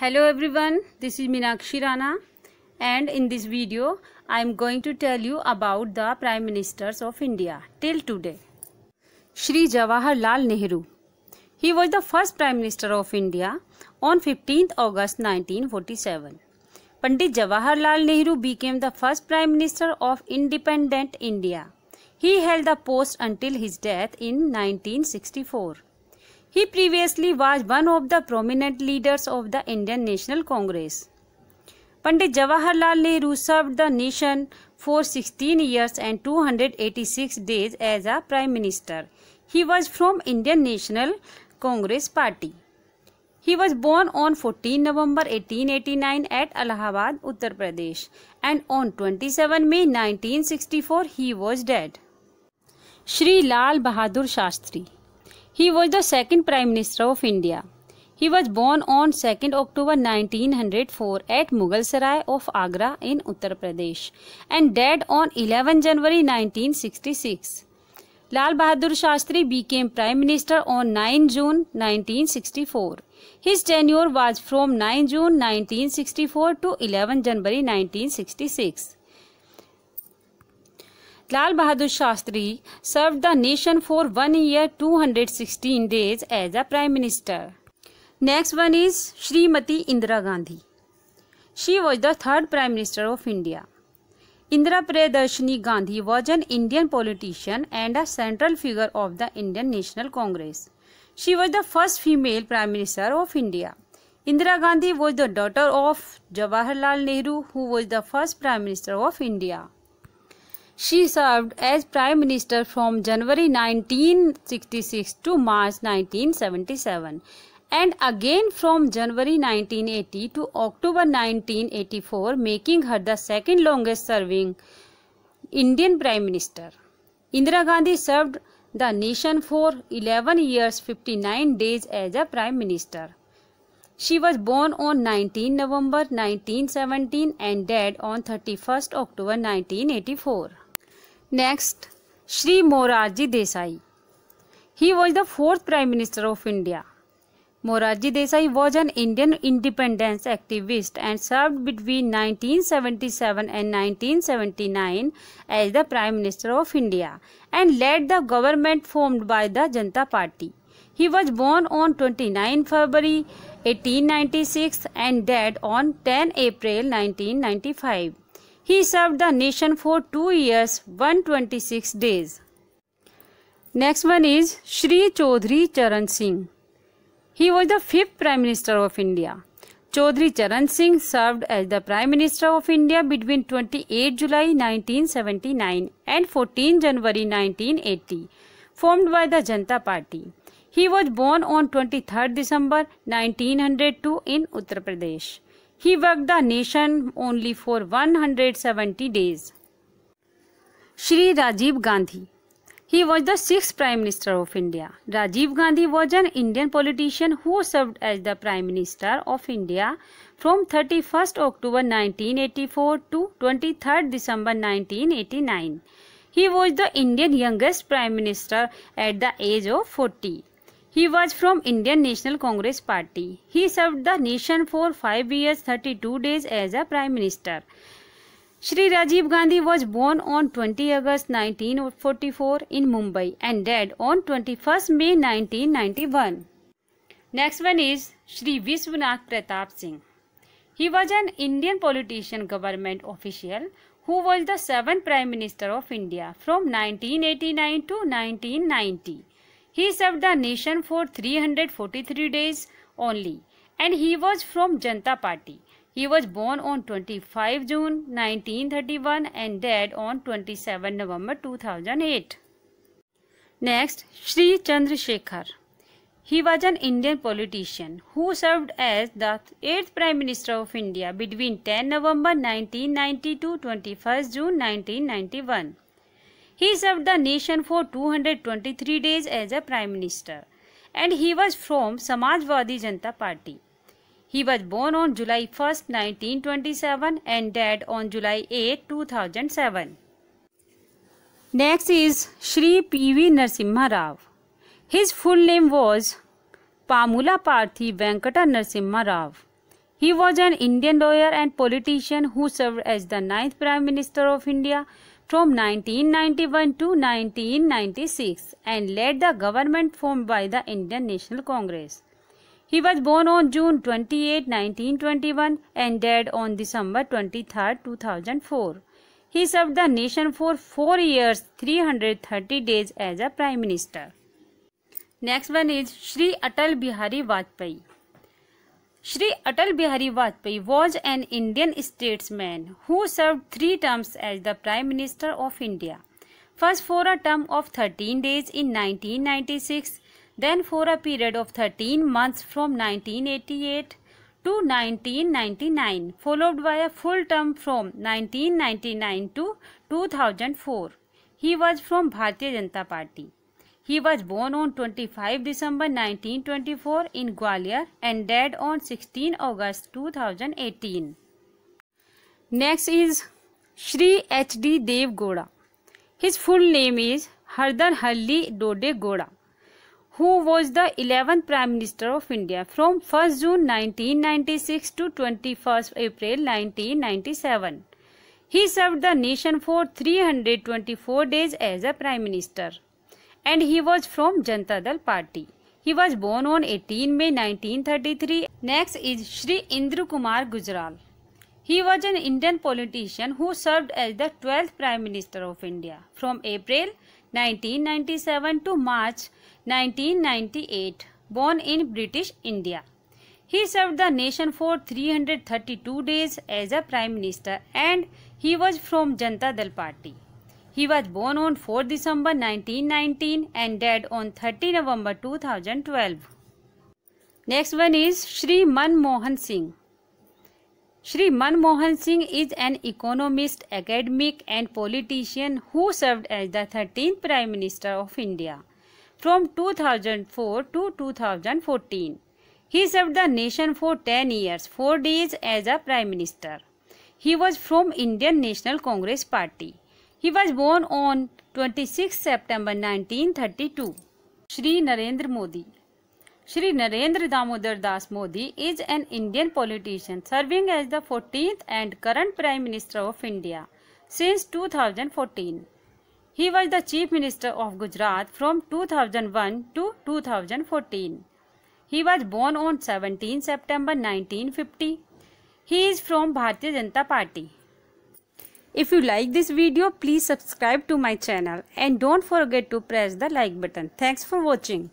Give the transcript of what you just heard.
hello everyone this is Minakshi Rana and in this video I am going to tell you about the prime ministers of India till today Shri Jawaharlal Nehru he was the first prime minister of India on 15th August 1947 Pandit Jawaharlal Nehru became the first prime minister of independent India he held the post until his death in 1964 he previously was one of the prominent leaders of the Indian National Congress. Pandit Jawaharlal Nehru served the nation for 16 years and 286 days as a prime minister. He was from Indian National Congress Party. He was born on 14 November 1889 at Allahabad, Uttar Pradesh and on 27 May 1964 he was dead. Shri Lal Bahadur Shastri he was the second Prime Minister of India. He was born on 2nd October 1904 at Mughal of Agra in Uttar Pradesh and died on 11 January 1966. Lal Bahadur Shastri became Prime Minister on 9 June 1964. His tenure was from 9 June 1964 to 11 January 1966. Lal Bahadur Shastri served the nation for 1 year 216 days as a prime minister. Next one is Srimati Indira Gandhi. She was the third prime minister of India. Indira Pradarshini Gandhi was an Indian politician and a central figure of the Indian National Congress. She was the first female prime minister of India. Indira Gandhi was the daughter of Jawaharlal Nehru who was the first prime minister of India. She served as Prime Minister from January 1966 to March 1977 and again from January 1980 to October 1984 making her the second longest serving Indian Prime Minister. Indira Gandhi served the nation for 11 years 59 days as a Prime Minister. She was born on 19 November 1917 and died on 31st October 1984. Next, Shri Morarji Desai. He was the fourth Prime Minister of India. Morarji Desai was an Indian independence activist and served between 1977 and 1979 as the Prime Minister of India and led the government formed by the Janata Party. He was born on 29 February 1896 and died on 10 April 1995. He served the nation for 2 years 126 days. Next one is Shri Chaudhary Charan Singh. He was the fifth Prime Minister of India. Chaudhary Charan Singh served as the Prime Minister of India between 28 July 1979 and 14 January 1980, formed by the Janata Party. He was born on 23 December 1902 in Uttar Pradesh. He worked the nation only for 170 days. Shri Rajiv Gandhi he was the sixth Prime Minister of India. Rajiv Gandhi was an Indian politician who served as the Prime Minister of India from 31st October 1984 to 23rd December 1989. He was the Indian youngest Prime Minister at the age of 40. He was from Indian National Congress Party. He served the nation for 5 years 32 days as a Prime Minister. Shri Rajiv Gandhi was born on 20 August 1944 in Mumbai and died on 21 May 1991. Next one is Shri Viswanath Pratap Singh. He was an Indian politician government official who was the 7th Prime Minister of India from 1989 to 1990. He served the nation for 343 days only and he was from Janta Party. He was born on 25 June 1931 and died on 27 November 2008. Next, Sri Chandrasekhar. He was an Indian politician who served as the 8th Prime Minister of India between 10 November 1990 to 21 June 1991. He served the nation for 223 days as a prime minister and he was from Samajwadi Janata Party. He was born on July 1, 1927 and died on July 8, 2007. Next is Shri P.V. Narsimha Rao. His full name was Pamula Parthi Venkata Narsimha Rao. He was an Indian lawyer and politician who served as the ninth Prime Minister of India from 1991 to 1996 and led the government formed by the Indian National Congress. He was born on June 28, 1921 and died on December 23, 2004. He served the nation for 4 years 330 days as a prime minister. Next one is Sri Atal Bihari Vajpayee. Shri Atal Bihari Vajpayee was an Indian statesman who served three terms as the Prime Minister of India. First for a term of 13 days in 1996, then for a period of 13 months from 1988 to 1999, followed by a full term from 1999 to 2004. He was from Bharatiya Janata Party. He was born on 25 December 1924 in Gwalior and died on 16 August 2018. Next is Shri H. D. Dev Goda. His full name is Hardan Halli Dode Goda, who was the 11th Prime Minister of India from 1st June 1996 to 21st April 1997. He served the nation for 324 days as a Prime Minister and he was from Janata Dal party. He was born on 18 May 1933. Next is Shri Indra Kumar Gujral. He was an Indian politician who served as the 12th Prime Minister of India from April 1997 to March 1998, born in British India. He served the nation for 332 days as a Prime Minister and he was from Janata Dal Party. He was born on 4 December 1919 and died on 30 November 2012. Next one is Sri Manmohan Singh. Sri Manmohan Singh is an economist, academic and politician who served as the 13th Prime Minister of India from 2004 to 2014. He served the nation for 10 years, 4 days as a Prime Minister. He was from Indian National Congress Party. He was born on 26 September 1932. Shri Narendra Modi Shri Narendra Damodar Das Modi is an Indian politician serving as the 14th and current Prime Minister of India since 2014. He was the Chief Minister of Gujarat from 2001 to 2014. He was born on 17 September 1950. He is from Bharatiya Janata Party. If you like this video, please subscribe to my channel and don't forget to press the like button. Thanks for watching.